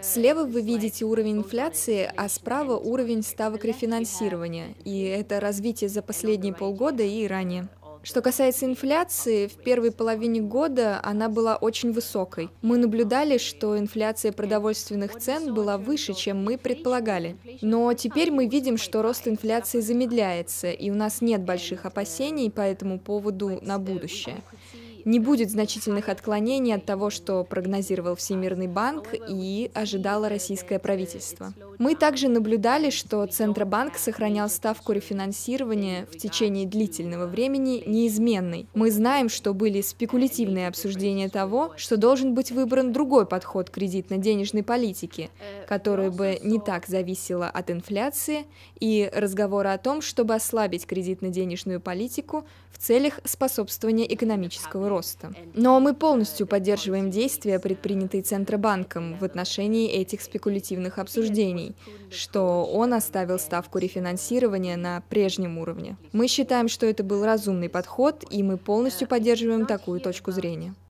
Слева вы видите уровень инфляции, а справа уровень ставок рефинансирования, и это развитие за последние полгода и ранее. Что касается инфляции, в первой половине года она была очень высокой. Мы наблюдали, что инфляция продовольственных цен была выше, чем мы предполагали. Но теперь мы видим, что рост инфляции замедляется, и у нас нет больших опасений по этому поводу на будущее не будет значительных отклонений от того, что прогнозировал Всемирный банк и ожидало российское правительство. Мы также наблюдали, что Центробанк сохранял ставку рефинансирования в течение длительного времени неизменной. Мы знаем, что были спекулятивные обсуждения того, что должен быть выбран другой подход кредитно-денежной политики, который бы не так зависела от инфляции и разговора о том, чтобы ослабить кредитно-денежную политику в целях способствования экономического роста роста. Но мы полностью поддерживаем действия, предпринятые Центробанком в отношении этих спекулятивных обсуждений, что он оставил ставку рефинансирования на прежнем уровне. Мы считаем, что это был разумный подход, и мы полностью поддерживаем такую точку зрения.